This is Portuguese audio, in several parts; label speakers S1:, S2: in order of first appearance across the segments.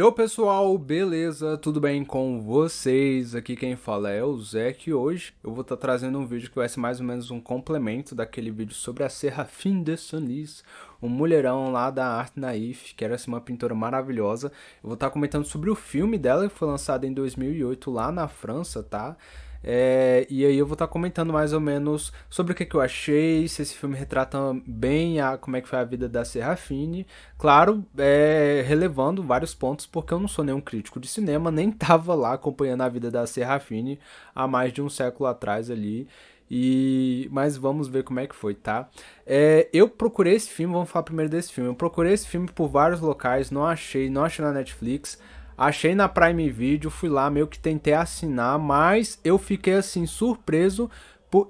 S1: Yo pessoal, beleza? Tudo bem com vocês? Aqui quem fala é o Zeke e hoje eu vou estar tá trazendo um vídeo que vai ser mais ou menos um complemento daquele vídeo sobre a Serafim de Sonis, um mulherão lá da Art Naif, que era assim, uma pintora maravilhosa. Eu vou estar tá comentando sobre o filme dela que foi lançado em 2008 lá na França, tá? É, e aí eu vou estar tá comentando mais ou menos sobre o que, que, eu achei, se esse filme retrata bem a, como é que foi a vida da Serrafine. Claro, é, relevando vários pontos, porque eu não sou nenhum crítico de cinema, nem estava lá acompanhando a vida da Serrafine há mais de um século atrás ali. E mas vamos ver como é que foi, tá? É, eu procurei esse filme, vamos falar primeiro desse filme. Eu procurei esse filme por vários locais, não achei, não achei na Netflix. Achei na Prime Video, fui lá, meio que tentei assinar, mas eu fiquei assim surpreso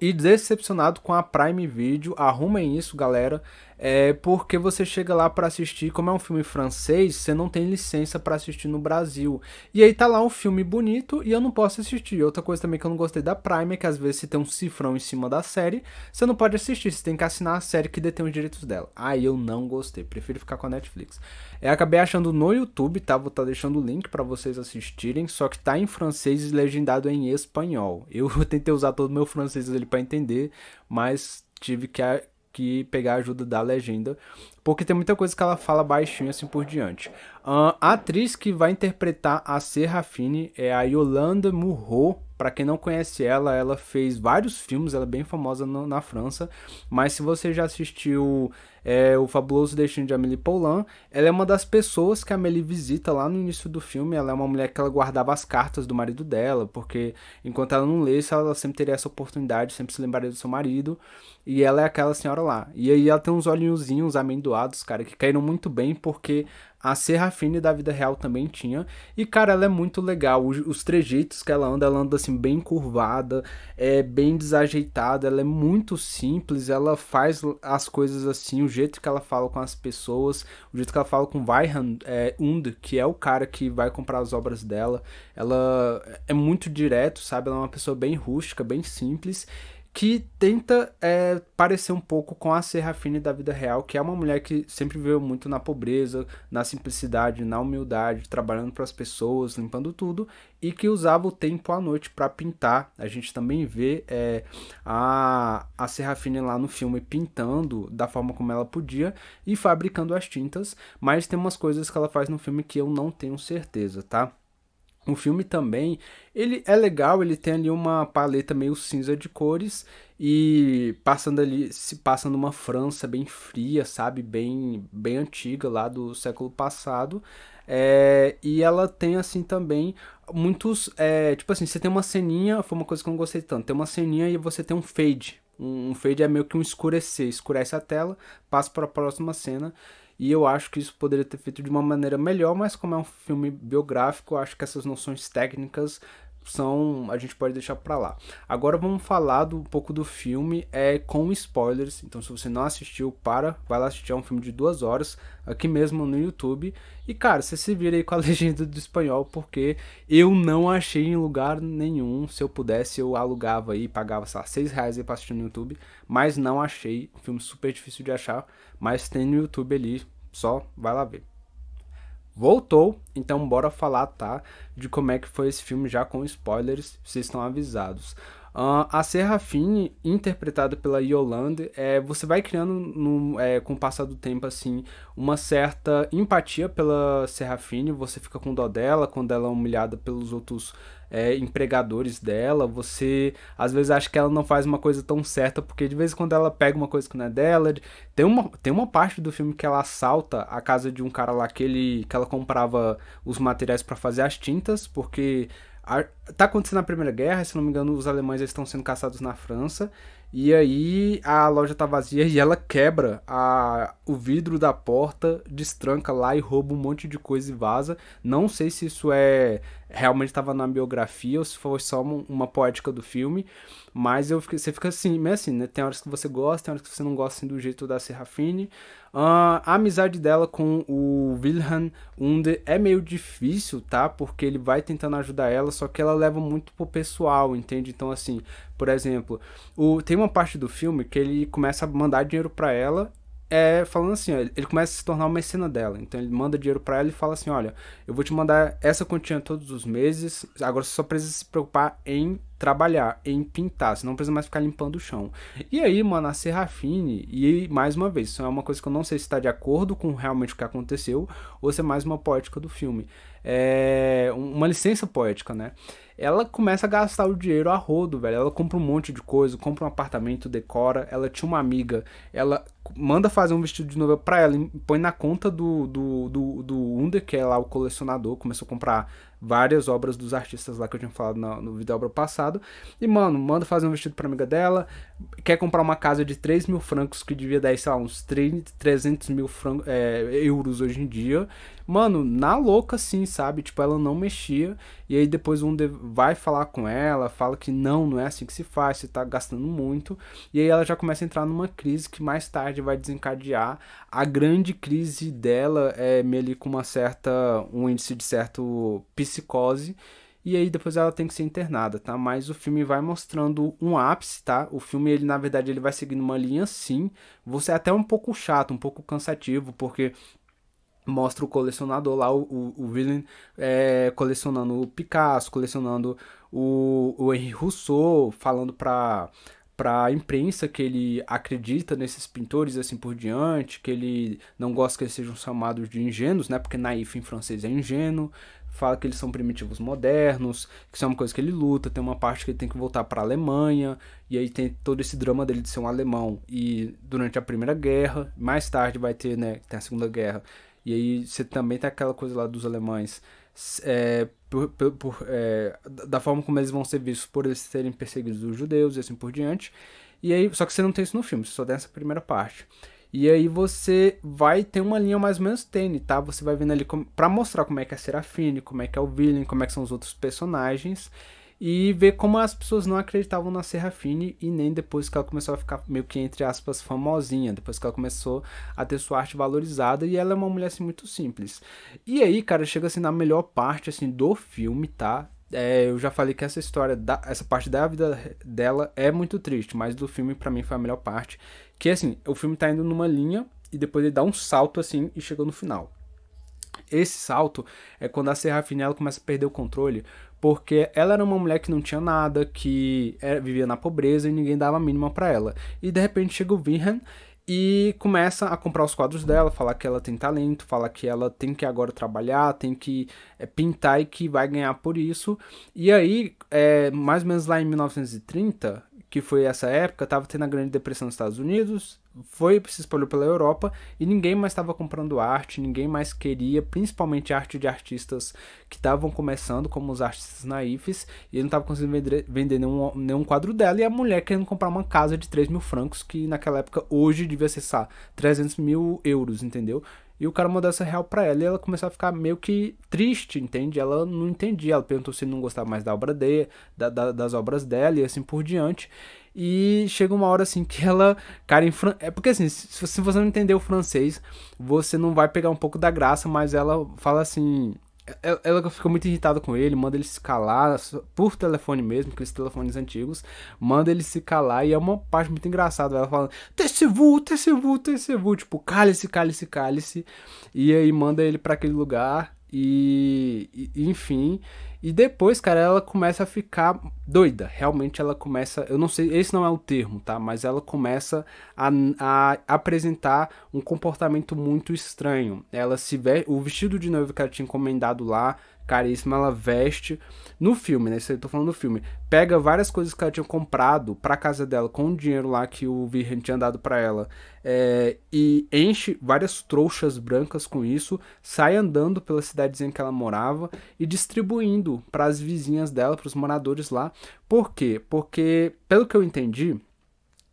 S1: e decepcionado com a Prime Video. Arrumem isso, galera é porque você chega lá para assistir, como é um filme francês, você não tem licença para assistir no Brasil. E aí tá lá um filme bonito e eu não posso assistir. Outra coisa também que eu não gostei da Prime é que às vezes se tem um cifrão em cima da série, você não pode assistir, você tem que assinar a série que detém os direitos dela. Aí eu não gostei, prefiro ficar com a Netflix. Eu é, acabei achando no YouTube, tá? Vou estar tá deixando o link para vocês assistirem, só que tá em francês e legendado em espanhol. Eu tentei usar todo o meu francês ali para entender, mas tive que que pegar a ajuda da legenda, porque tem muita coisa que ela fala baixinho assim por diante. A atriz que vai interpretar a Serrafine é a Yolanda Murro. Para quem não conhece ela, ela fez vários filmes, ela é bem famosa no, na França. Mas se você já assistiu é, O Fabuloso Destino de Amélie Poulain, ela é uma das pessoas que a Amélie visita lá no início do filme. Ela é uma mulher que ela guardava as cartas do marido dela, porque enquanto ela não lesse, ela sempre teria essa oportunidade, sempre se lembraria do seu marido. E ela é aquela senhora lá. E aí ela tem uns olhinhozinhos amendoados, cara, que caíram muito bem, porque a Serrafine da vida real também tinha. E, cara, ela é muito legal. Os, os trejeitos que ela anda, ela anda assim, bem curvada, é bem desajeitada. Ela é muito simples, ela faz as coisas assim, o jeito que ela fala com as pessoas, o jeito que ela fala com Weihand, é, Und, que é o cara que vai comprar as obras dela. Ela é muito direto, sabe? Ela é uma pessoa bem rústica, bem simples que tenta é, parecer um pouco com a Serrafine da vida real, que é uma mulher que sempre viveu muito na pobreza, na simplicidade, na humildade, trabalhando para as pessoas, limpando tudo, e que usava o tempo à noite para pintar. A gente também vê é, a, a Serrafine lá no filme pintando da forma como ela podia e fabricando as tintas, mas tem umas coisas que ela faz no filme que eu não tenho certeza, tá? O filme também, ele é legal, ele tem ali uma paleta meio cinza de cores e passando ali, se passa numa França bem fria, sabe, bem bem antiga lá do século passado. É, e ela tem assim também muitos, é, tipo assim, você tem uma ceninha, foi uma coisa que eu não gostei tanto, tem uma ceninha e você tem um fade. Um, um fade é meio que um escurecer, escurece a tela, passa para a próxima cena e eu acho que isso poderia ter feito de uma maneira melhor, mas como é um filme biográfico, acho que essas noções técnicas são a gente pode deixar para lá. Agora vamos falar do, um pouco do filme é com spoilers. Então se você não assistiu, para, vai lá assistir é um filme de duas horas aqui mesmo no YouTube. E cara, você se vira aí com a legenda do espanhol porque eu não achei em lugar nenhum. Se eu pudesse, eu alugava aí, pagava sei lá, seis reais aí para assistir no YouTube, mas não achei. Um filme super difícil de achar, mas tem no YouTube ali. Só vai lá ver voltou, então bora falar, tá? De como é que foi esse filme já com spoilers, vocês estão avisados. Uh, a Serrafine, interpretada pela Yolanda, é, você vai criando no, é, com o passar do tempo assim uma certa empatia pela Serrafine, você fica com dó dela quando ela é humilhada pelos outros é, empregadores dela, você às vezes acha que ela não faz uma coisa tão certa, porque de vez em quando ela pega uma coisa que não é dela. Tem uma, tem uma parte do filme que ela assalta a casa de um cara lá que, ele, que ela comprava os materiais para fazer as tintas, porque a, tá acontecendo a Primeira Guerra, se não me engano, os alemães estão sendo caçados na França. E aí a loja tá vazia e ela quebra a, o vidro da porta, destranca lá e rouba um monte de coisa e vaza. Não sei se isso é, realmente estava na biografia ou se foi só uma poética do filme. Mas eu fiquei, você fica assim, meio assim, né? Tem horas que você gosta, tem horas que você não gosta assim, do jeito da Serafine. Uh, a amizade dela com o Wilhelm Under é meio difícil, tá? Porque ele vai tentando ajudar ela, só que ela leva muito pro pessoal, entende? Então, assim, por exemplo, o, tem uma parte do filme que ele começa a mandar dinheiro para ela é falando assim, ele começa a se tornar uma cena dela. Então ele manda dinheiro para ela e fala assim, olha, eu vou te mandar essa quantia todos os meses, agora você só precisa se preocupar em trabalhar em pintar, você não precisa mais ficar limpando o chão. E aí, mano, a Serrafine, e mais uma vez, isso é uma coisa que eu não sei se está de acordo com realmente o que aconteceu, ou se é mais uma poética do filme. É uma licença poética, né? Ela começa a gastar o dinheiro a rodo, velho. Ela compra um monte de coisa, compra um apartamento, decora. Ela tinha uma amiga, ela manda fazer um vestido de noiva pra ela, põe na conta do, do, do, do Under, que é lá o colecionador, começou a comprar várias obras dos artistas lá que eu tinha falado no, no vídeo obra passado. E, mano, manda fazer um vestido pra amiga dela. Quer comprar uma casa de 3 mil francos, que devia dar, sei lá, uns 300 mil fran é, euros hoje em dia mano, na louca assim, sabe? Tipo, ela não mexia. E aí depois um vai falar com ela, fala que não, não é assim que se faz, você tá gastando muito. E aí ela já começa a entrar numa crise que mais tarde vai desencadear. A grande crise dela é meio ali com uma certa. um índice de certo psicose e aí depois ela tem que ser internada, tá? Mas o filme vai mostrando um ápice, tá? O filme, ele na verdade, ele vai seguindo uma linha sim. Você é até um pouco chato, um pouco cansativo, porque mostra o colecionador lá, o, o, o Willen é, colecionando o Picasso, colecionando o, o Henri Rousseau, falando para para a imprensa que ele acredita nesses pintores assim por diante, que ele não gosta que eles sejam chamados de ingênuos, né? Porque naif em francês é ingênuo, fala que eles são primitivos modernos, que isso é uma coisa que ele luta, tem uma parte que ele tem que voltar para a Alemanha, e aí tem todo esse drama dele de ser um alemão e durante a Primeira Guerra, mais tarde vai ter, né, tem a Segunda Guerra, e aí você também tem aquela coisa lá dos alemães. É, por, por, é, da forma como eles vão ser vistos por eles serem perseguidos os judeus e assim por diante. E aí, só que você não tem isso no filme, você só tem essa primeira parte. E aí você vai ter uma linha mais ou menos tênue, tá? Você vai vendo ali para pra mostrar como é que é Serafine, como é que é o Villain, como é que são os outros personagens e ver como as pessoas não acreditavam na Serrafine e nem depois que ela começou a ficar meio que entre aspas famosinha, depois que ela começou a ter sua arte valorizada e ela é uma mulher assim muito simples. E aí, cara, chega assim na melhor parte assim do filme, tá? É, eu já falei que essa história, da, essa parte da vida dela é muito triste, mas do filme para mim foi a melhor parte. Que assim, o filme tá indo numa linha e depois ele dá um salto assim e chegou no final. Esse salto é quando a Serrafine ela começa a perder o controle, porque ela era uma mulher que não tinha nada, que era, é, vivia na pobreza e ninguém dava a mínima para ela. E de repente chega o Virhan e começa a comprar os quadros dela, falar que ela tem talento, fala que ela tem que agora trabalhar, tem que é, pintar e que vai ganhar por isso. E aí, é, mais ou menos lá em 1930, que foi essa época, tava tendo a Grande Depressão nos Estados Unidos, foi se espalhou pela Europa e ninguém mais estava comprando arte, ninguém mais queria, principalmente arte de artistas que estavam começando, como os artistas naifes, e ele não estava conseguindo vender, vender nenhum, nenhum quadro dela, e a mulher querendo comprar uma casa de 3 mil francos, que naquela época hoje devia só 300 mil euros, entendeu? E o cara mandou essa real pra ela e ela começou a ficar meio que triste, entende? Ela não entendia, ela perguntou se não gostava mais da obra dele, da, da, das obras dela e assim por diante. E chega uma hora assim que ela. Cara, em fran... É porque assim, se você não entender o francês, você não vai pegar um pouco da graça, mas ela fala assim. Ela, fica muito irritada com ele, manda ele se calar, por telefone mesmo, aqueles telefones antigos, manda ele se calar, e é uma parte muito engraçada. Ela fala, Tecevu, Tecevu, Tecevu, tipo, cale-se, cale-se, cale-se, e aí manda ele para aquele lugar, e, e enfim, e depois, cara, ela começa a ficar doida. Realmente ela começa. Eu não sei, esse não é o termo, tá? Mas ela começa a, a apresentar um comportamento muito estranho. Ela se vê O vestido de noiva que ela tinha encomendado lá caríssima, ela veste no filme, né? Isso eu tô falando do filme. Pega várias coisas que ela tinha comprado pra casa dela com o dinheiro lá que o Virgem tinha dado para ela. É, e enche várias trouxas brancas com isso, sai andando pela cidadezinha que ela morava e distribuindo para as vizinhas dela, para os moradores lá. Por quê? Porque, pelo que eu entendi,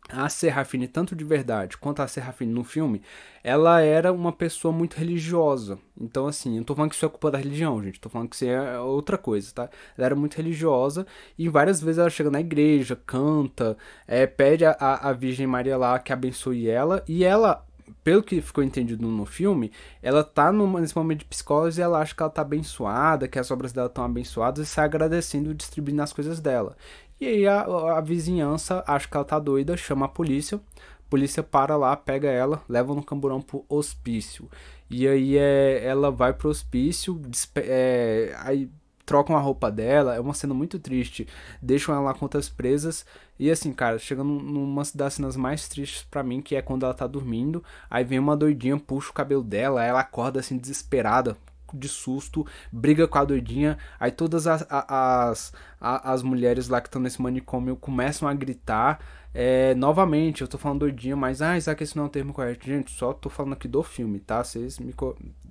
S1: a Serrafine, tanto de verdade quanto a Serrafine no filme, ela era uma pessoa muito religiosa. Então, assim, eu não tô falando que isso é culpa da religião, gente. Tô falando que isso é outra coisa, tá? Ela era muito religiosa e várias vezes ela chega na igreja, canta, é, pede a, a Virgem Maria lá que abençoe ela. E ela pelo que ficou entendido no filme, ela tá nesse momento de psicose e ela acha que ela tá abençoada, que as obras dela estão abençoadas e sai agradecendo e distribuindo as coisas dela. E aí a, a vizinhança acha que ela tá doida, chama a polícia, a polícia para lá, pega ela, leva no camburão pro hospício. E aí é, ela vai pro hospício, é, aí trocam a roupa dela, é uma cena muito triste, deixam ela lá com outras presas, e assim, cara, chegando numa das cenas mais tristes para mim, que é quando ela tá dormindo, aí vem uma doidinha, puxa o cabelo dela, ela acorda assim desesperada, de susto, briga com a doidinha, aí todas as, as, as mulheres lá que estão nesse manicômio começam a gritar. É, novamente, eu tô falando doidinha, mas ah, Isaac, esse não é o termo correto. Gente, só tô falando aqui do filme, tá? Vocês me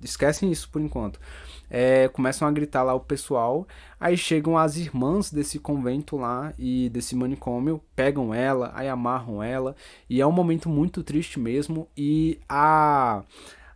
S1: esquecem isso por enquanto. É, começam a gritar lá o pessoal, aí chegam as irmãs desse convento lá e desse manicômio, pegam ela, aí amarram ela, e é um momento muito triste mesmo. E a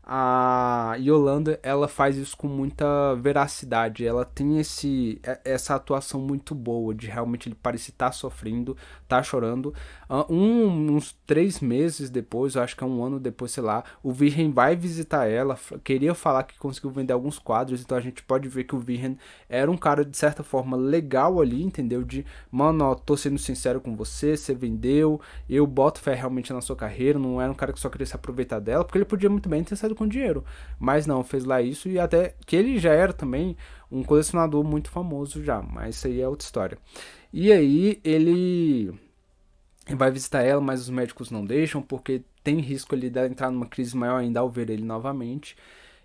S1: a Yolanda ela faz isso com muita veracidade. Ela tem esse é, essa atuação muito boa de realmente ele parecer estar tá sofrendo, tá chorando. Ah, um, uns três meses depois, eu acho que é um ano depois, sei lá, o Virgen vai visitar ela. Queria falar que conseguiu vender alguns quadros, então a gente pode ver que o Virgen era um cara de certa forma legal ali, entendeu? De mano, ó, tô sendo sincero com você, você vendeu, eu boto fé realmente na sua carreira. Não era um cara que só queria se aproveitar dela, porque ele podia muito bem ter saído com dinheiro. Mas não, fez lá isso e até que ele já era também um colecionador muito famoso já, mas isso aí é outra história. E aí ele vai visitar ela, mas os médicos não deixam porque tem risco ele dela entrar numa crise maior ainda ao ver ele novamente.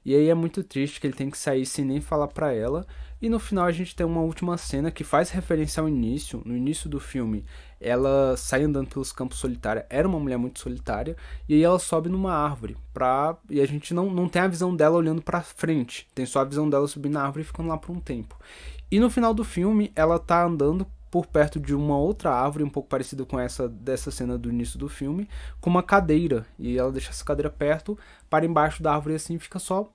S1: E aí é muito triste que ele tem que sair sem nem falar para ela. E no final a gente tem uma última cena que faz referência ao início. No início do filme, ela sai andando pelos campos solitária. Era uma mulher muito solitária. E aí ela sobe numa árvore. Pra... E a gente não, não tem a visão dela olhando pra frente. Tem só a visão dela subindo na árvore e ficando lá por um tempo. E no final do filme, ela tá andando por perto de uma outra árvore, um pouco parecida com essa dessa cena do início do filme, com uma cadeira. E ela deixa essa cadeira perto, para embaixo da árvore assim, fica só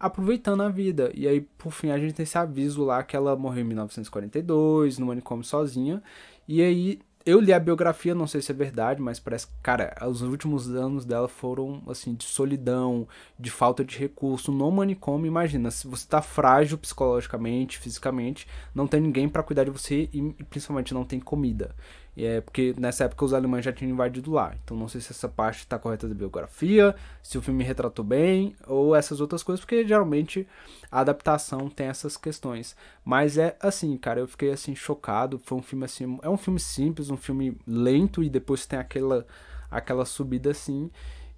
S1: aproveitando a vida. E aí, por fim, a gente tem esse aviso lá que ela morreu em 1942, no manicômio sozinha. E aí, eu li a biografia, não sei se é verdade, mas parece que, cara, os últimos anos dela foram, assim, de solidão, de falta de recurso no manicômio. Imagina, se você tá frágil psicologicamente, fisicamente, não tem ninguém para cuidar de você e, principalmente não tem comida. E é porque nessa época os alemães já tinham invadido lá. Então não sei se essa parte está correta da biografia, se o filme retratou bem, ou essas outras coisas, porque geralmente a adaptação tem essas questões. Mas é assim, cara, eu fiquei assim chocado. Foi um filme assim. É um filme simples, um filme lento, e depois tem aquela, aquela subida assim.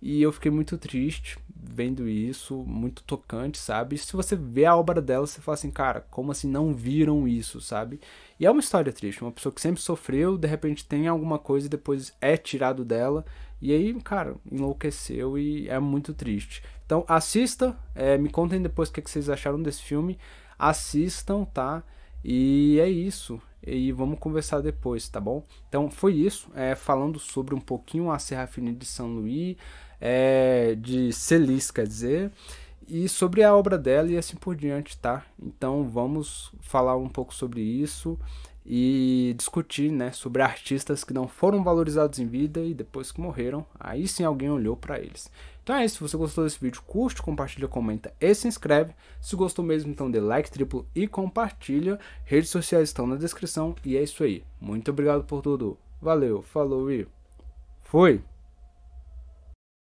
S1: E eu fiquei muito triste vendo isso, muito tocante, sabe? se você vê a obra dela, você fala assim, cara, como assim não viram isso, sabe? E é uma história triste, uma pessoa que sempre sofreu, de repente tem alguma coisa e depois é tirado dela. E aí, cara, enlouqueceu e é muito triste. Então assista, é, me contem depois o é que, vocês acharam desse filme. Assistam, tá? E é isso e vamos conversar depois, tá bom? Então foi isso, é, falando sobre um pouquinho a Serra de São Luís, é, de Celis, quer dizer, e sobre a obra dela e assim por diante, tá? Então vamos falar um pouco sobre isso e discutir, né, sobre artistas que não foram valorizados em vida e depois que morreram, aí sim alguém olhou para eles. Então é isso, se você gostou desse vídeo, curte, compartilha, comenta e se inscreve. Se gostou mesmo, então dê like triplo e compartilha. Redes sociais estão na descrição e é isso aí. Muito obrigado por tudo. Valeu, falou e fui!